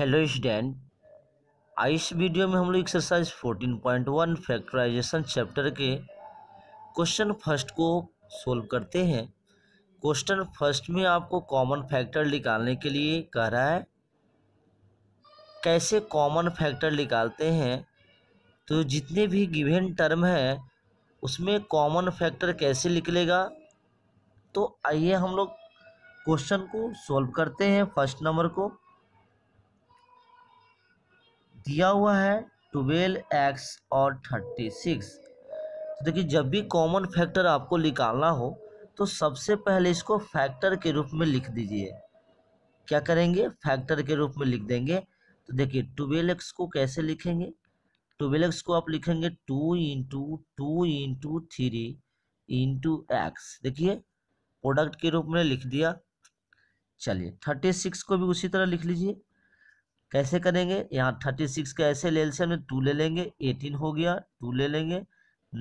hello student आज इस video में हम लोग एक्सरसाइज 14.1 फैक्टराइजेशन चैप्टर के क्वेश्चन फर्स्ट को सोल्व करते हैं क्वेश्चन फर्स्ट में आपको कॉमन फैक्टर निकालने के लिए कह रहा है कैसे कॉमन फैक्टर निकालते हैं तो जितने भी गिवन टर्म है उसमें कॉमन फैक्टर कैसे निकलेगा तो आइए हम लोग क्वेश्चन को सॉल्व करते हैं फर्स्ट नंबर को दिया हुआ है ट्वेल्व एक्स और थर्टी सिक्स तो देखिए जब भी कॉमन फैक्टर आपको निकालना हो तो सबसे पहले इसको फैक्टर के रूप में लिख दीजिए क्या करेंगे फैक्टर के रूप में लिख देंगे तो देखिए ट्वेल्व एक्स को कैसे लिखेंगे ट्वेल्व एक्स को आप लिखेंगे two into two into three into x देखिए प्रोडक्ट के रूप में लिख दिया चलिए थर्टी सिक्स को भी उसी तरह लिख लीजिए कैसे करेंगे यहाँ थर्टी सिक्स का ऐसे ले से हमने टू ले लेंगे एटीन हो गया टू ले लेंगे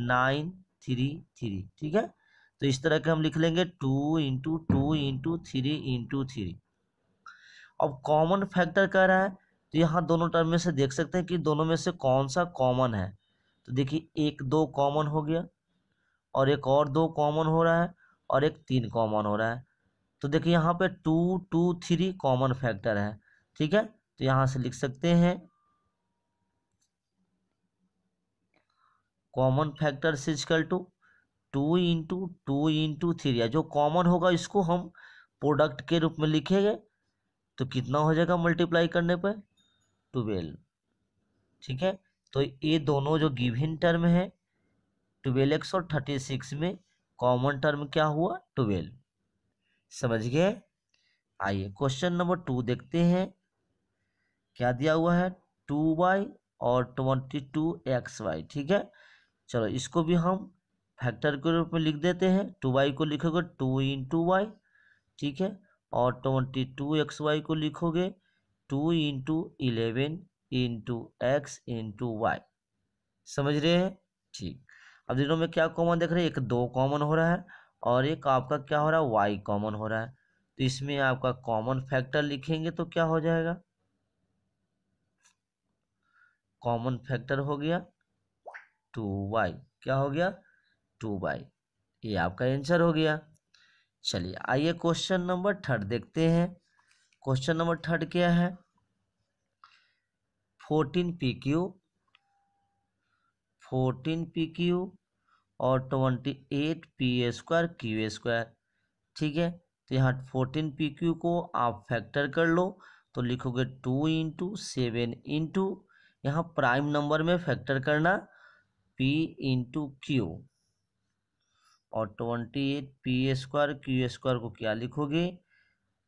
नाइन थ्री थ्री ठीक है तो इस तरह के हम लिख लेंगे two into two into three into three अब कॉमन फैक्टर कह रहा है तो यहाँ दोनों टर्म में से देख सकते हैं कि दोनों में से कौन सा कॉमन है तो देखिए एक दो कॉमन हो गया और एक और दो कॉमन हो रहा है और एक तीन कॉमन हो रहा है तो देखिए यहाँ पे two two three common factor है ठीक है तो यहाँ से लिख सकते हैं common factor is equal two two into two into three जो कॉमन होगा इसको हम प्रोडक्ट के रूप में लिखेंगे तो कितना हो जाएगा मल्टीप्लाई करने पर ट्वेल्व ठीक है तो ये दोनों जो गिविन टर्म है ट्वेल्व एक्स और थर्टी सिक्स में कॉमन टर्म क्या हुआ ट्वेल्व समझ गए आइए क्वेश्चन नंबर टू देखते हैं क्या दिया हुआ है टू वाई और ट्वेंटी टू एक्स वाई ठीक है चलो इसको भी हम फैक्टर के रूप में लिख देते हैं टू वाई को लिखोगे टू इंटू वाई ठीक है और ट्वेंटी टू एक्स वाई को लिखोगे two into eleven into x into y समझ रहे हैं ठीक अब दिनों में क्या कॉमन देख रहे हैं एक दो कॉमन हो रहा है और एक आपका क्या हो रहा है वाई कॉमन हो रहा है तो इसमें आपका कॉमन फैक्टर लिखेंगे तो क्या हो जाएगा कॉमन फैक्टर हो गया टू वाई क्या हो गया टू वाई ये आपका आंसर हो गया चलिए आइए क्वेश्चन नंबर थर्ड देखते हैं क्वेश्चन नंबर थर्ड क्या है fourteen p q fourteen p q और twenty eight p a square q a square ठीक है तो यहाँ फोर्टीन पी क्यू को आप फैक्टर कर लो तो लिखोगे टू इंटू सेवन इंटू यहाँ प्राइम नंबर में फैक्टर करना पी इंटू क्यू और twenty eight p square q square को क्या लिखोगे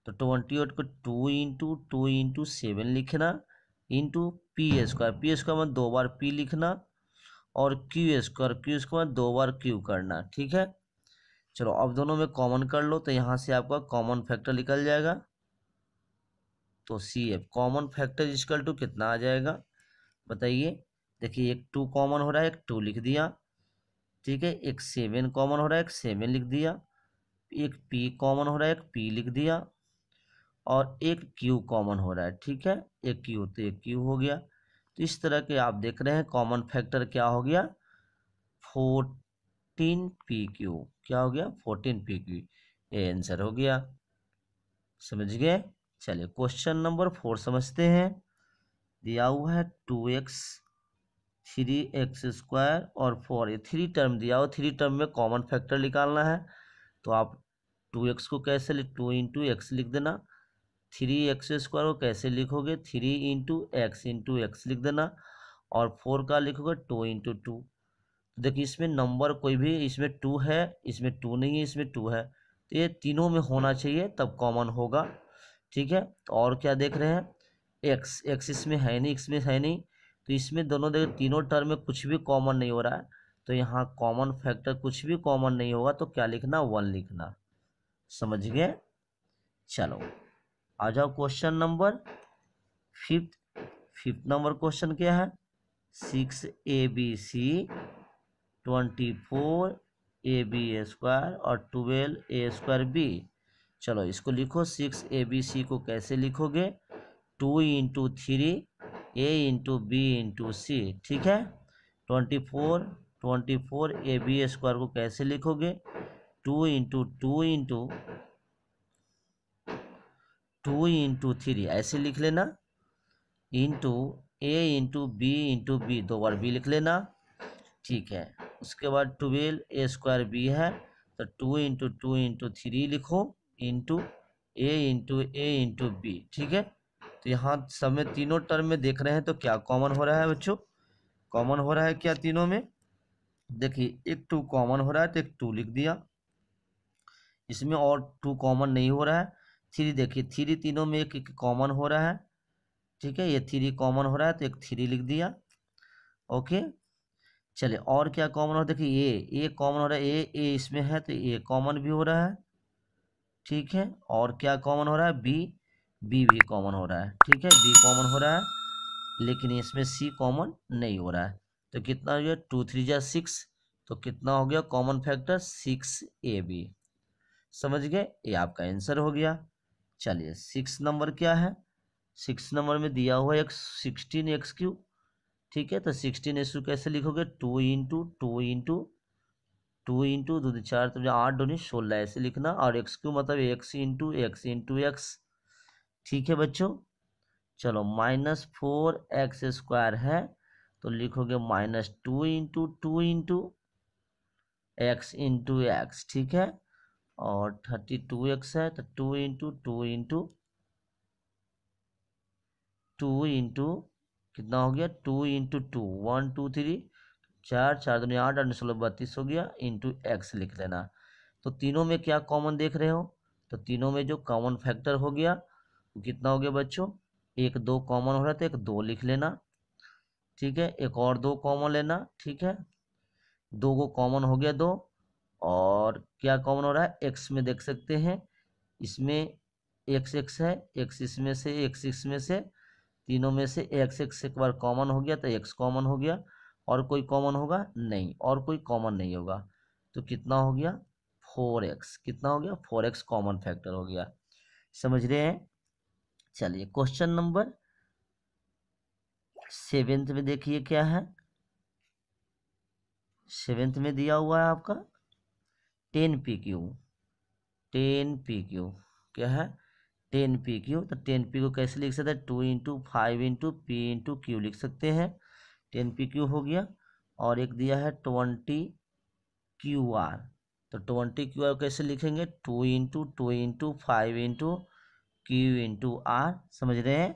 तो ट्वेंटी एट को two into two into seven लिखना into p square p square में दो बार पी लिखना और क्यू स्क्वायर क्यू स्क्वायर दो बार क्यू करना ठीक है चलो अब दोनों में कॉमन कर लो तो यहाँ से आपका कॉमन फैक्टर निकल जाएगा तो C F common factor equal two कितना आ जाएगा बताइए देखिए एक टू कॉमन हो रहा है एक टू लिख दिया ठीक है एक सेवन कॉमन हो रहा है एक सेवन लिख दिया एक पी कॉमन हो रहा है एक पी लिख दिया और एक क्यू कॉमन हो रहा है ठीक है एक क्यू तो एक क्यू हो गया तो इस तरह के आप देख रहे हैं कॉमन फैक्टर क्या हो गया फोर्टीन पी क्यू क्या हो गया फोर्टीन पी क्यू ये आंसर हो गया समझ गए चलिए क्वेश्चन नंबर फोर समझते हैं दिया हुआ है two x three x square और फोर ये थ्री टर्म दिया हुआ थ्री टर्म में कॉमन फैक्टर निकालना है तो आप टू एक्स को कैसे लिख टू इंटू एक्स लिख देना थ्री एक्स स्क्वायर को कैसे लिखोगे three into x into x लिख देना और फोर का लिखोगे टू इंटू टू तो देखिए इसमें नंबर कोई भी इसमें टू है इसमें टू नहीं है इसमें टू है तो ये तीनों में होना चाहिए तब कॉमन होगा ठीक है तो और क्या देख रहे हैं एक्स एक्स इसमें है नहीं इसमें है नहीं तो इसमें दोनों देखो तीनों टर्म में कुछ भी कॉमन नहीं हो रहा है तो यहाँ कॉमन फैक्टर कुछ भी कॉमन नहीं होगा तो क्या लिखना वन लिखना समझ गए चलो आ जाओ question number fifth fifth number question क्या है six a b c twenty four A B square और ट्वेल्व ए स्क्वायर बी चलो इसको लिखो सिक्स ए बी सी को कैसे लिखोगे two into three A into B into C ठीक है twenty four twenty four A B square को कैसे लिखोगे two into two into two into three ऐसे लिख लेना इंटू ए इंटू बी इंटू बी दो बार बी लिख लेना ठीक है उसके बाद ट्वेल्व ए स्क्वायर बी है तो two into two into three लिखो इंटू ए इंटू ए इंटू बी ठीक है तो यहाँ सब में तीनों टर्म में देख रहे हैं तो क्या कॉमन हो रहा है बच्चों कॉमन हो रहा है क्या तीनों में देखिए एक टू कॉमन हो रहा है तो एक टू लिख दिया इसमें और टू कॉमन नहीं हो रहा है थ्री देखिए थ्री तीनों में एक एक कॉमन हो रहा है ठीक है ये थ्री कॉमन हो रहा है तो एक थ्री लिख दिया ओके चले और क्या कॉमन हो देखिए ए ए कॉमन हो रहा है ए ए इसमें है तो ए कॉमन भी हो रहा है ठीक है और क्या कॉमन हो रहा है बी बी भी कॉमन हो रहा है ठीक है बी कॉमन हो रहा है लेकिन इसमें सी कॉमन नहीं हो रहा है तो कितना हो गया टू थ्री या सिक्स तो कितना हो गया common factor six a b समझ गए ये आपका आंसर हो गया चलिए सिक्स नंबर क्या है सिक्स नंबर में दिया हुआ एक सिक्सटीन एक्स क्यू ठीक है तो सिक्सटीन एक्स क्यू कैसे लिखोगे two into two into two into दो चार तो आठ दो सोलह ऐसे लिखना और एक्स क्यू मतलब x into x into x ठीक है बच्चों चलो माइनस फोर एक्स स्क्वायर है तो लिखोगे minus two into two into x into x ठीक है और थर्टी टू एक्स है तो two into two into two into कितना हो गया two into two one two three चार चार दो आठ आठ सोलह बत्तीस हो गया इंटू एक्स लिख लेना तो तीनों में क्या कॉमन देख रहे हो तो तीनों में जो कॉमन फैक्टर हो गया कितना हो गया बच्चों एक दो कॉमन हो रहा था एक दो लिख लेना ठीक है एक और दो कॉमन लेना ठीक है दो को कॉमन हो गया दो और क्या कॉमन हो रहा है एक्स में देख सकते हैं इसमें एक्स एक्स है एक्स इसमें से एक्स इसमें से तीनों में से एक्स एक्स एक बार कॉमन हो गया तो एक्स कॉमन हो गया और कोई कॉमन होगा नहीं और कोई कॉमन नहीं होगा तो कितना हो गया फोर एक्स कितना हो गया फोर एक्स कॉमन फैक्टर हो गया समझ रहे हैं चलिए क्वेश्चन नंबर सेवेंथ में देखिए क्या है सेवेंथ में दिया हुआ है आपका ten p q ten p q क्या है टेन पी क्यू तो टेन पी क्यू कैसे लिख सकते हैं two into five into p into q लिख सकते हैं टेन पी क्यू हो गया और एक दिया है ट्वेंटी क्यू आर तो ट्वेंटी क्यू आर कैसे लिखेंगे two into two into five into q into r समझ रहे हैं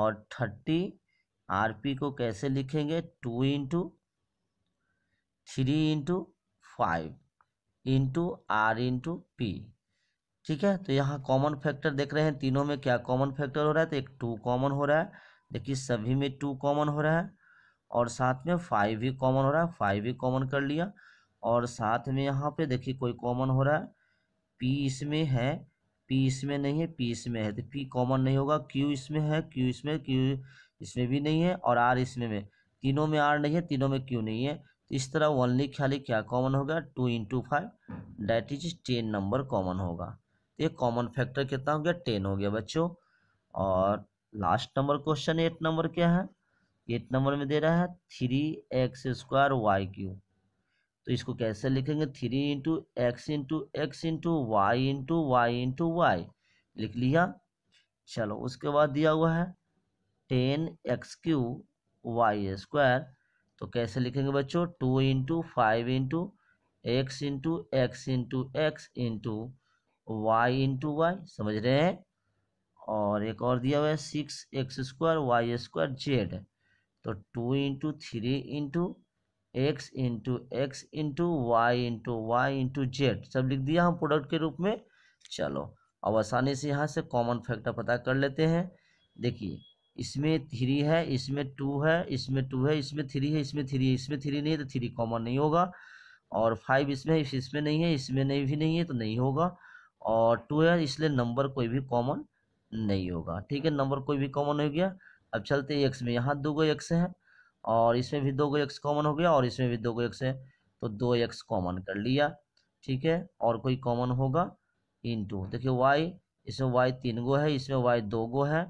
और थर्टी आर पी को कैसे लिखेंगे two into three into five into r into p ठीक है तो यहाँ कॉमन फैक्टर देख रहे हैं तीनों में क्या कॉमन फैक्टर हो रहा है तो एक टू कॉमन हो रहा है देखिए सभी में टू कॉमन हो रहा है और साथ में फाइव भी कॉमन हो रहा है फाइव भी कॉमन कर लिया और साथ में यहाँ पे देखिए कोई कॉमन हो रहा है पी इसमें है पी इसमें नहीं है पी इसमें है तो पी कॉमन नहीं होगा क्यू इसमें है क्यू इसमें क्यू इसमें भी नहीं है और आर इसमें में तीनों में आर नहीं है तीनों में क्यू नहीं है तो इस तरह ओनली खाली क्या कॉमन होगा two into five that is ten number common होगा तो ये कॉमन फैक्टर कितना हो गया टेन हो गया बच्चों और last number question eight number क्या है एट नंबर में दे रहा है three x square y cube तो इसको कैसे लिखेंगे three into x into x into y into y into y लिख लिया चलो उसके बाद दिया हुआ है ten x cube y square तो कैसे लिखेंगे बच्चों two into five into x into x into x into y into y समझ रहे हैं और एक और दिया हुआ है six x square y square z तो two into three into x into x into y into y into z सब लिख दिया हम प्रोडक्ट के रूप में चलो अब आसानी से यहाँ से कॉमन फैक्टर पता कर लेते हैं देखिए इसमें थ्री है इसमें टू है इसमें टू है इसमें थ्री है इसमें थ्री है इसमें थ्री नहीं है तो थ्री कॉमन नहीं होगा और फाइव इसमें है इसमें नहीं है इसमें नहीं भी नहीं है तो नहीं होगा और टू है इसलिए नंबर कोई भी कॉमन नहीं होगा ठीक है नंबर कोई भी कॉमन हो गया अब चलते एक्स में यहाँ दो गो एक्स है और इसमें भी दो को एक्स कॉमन हो गया और इसमें भी दो को एक्स है तो दो एक्स कॉमन कर लिया ठीक है और कोई कॉमन होगा टू देखिए वाई इसमें वाई तीन गो है इसमें वाई दो गो है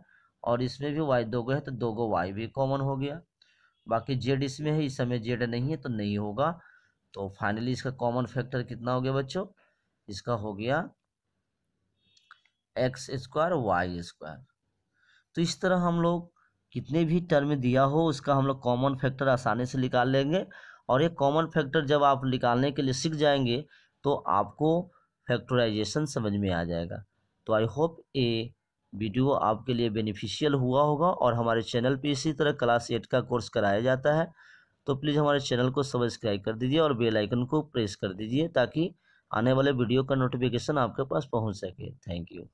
और इसमें भी वाई दो गो है तो दो गो वाई भी कॉमन हो गया बाकी जेड इसमें है इस समय जेड नहीं है तो नहीं होगा तो फाइनली इसका कॉमन फैक्टर कितना हो गया बच्चों इसका हो गया एक्स स्क्वायर वाई स्क्वायर तो इस तरह हम लोग कितने भी टर्म दिया हो उसका हम लोग कॉमन फैक्टर आसानी से निकाल लेंगे और ये कॉमन फैक्टर जब आप निकालने के लिए सीख जाएंगे तो आपको फैक्टराइजेशन समझ में आ जाएगा तो आई होप ये वीडियो आपके लिए बेनिफिशियल हुआ होगा और हमारे चैनल पे इसी तरह क्लास एट का कोर्स कराया जाता है तो प्लीज़ हमारे चैनल को सब्सक्राइब कर दीजिए और बेल आइकन को प्रेस कर दीजिए ताकि आने वाले वीडियो का नोटिफिकेशन आपके पास पहुंच सके थैंक यू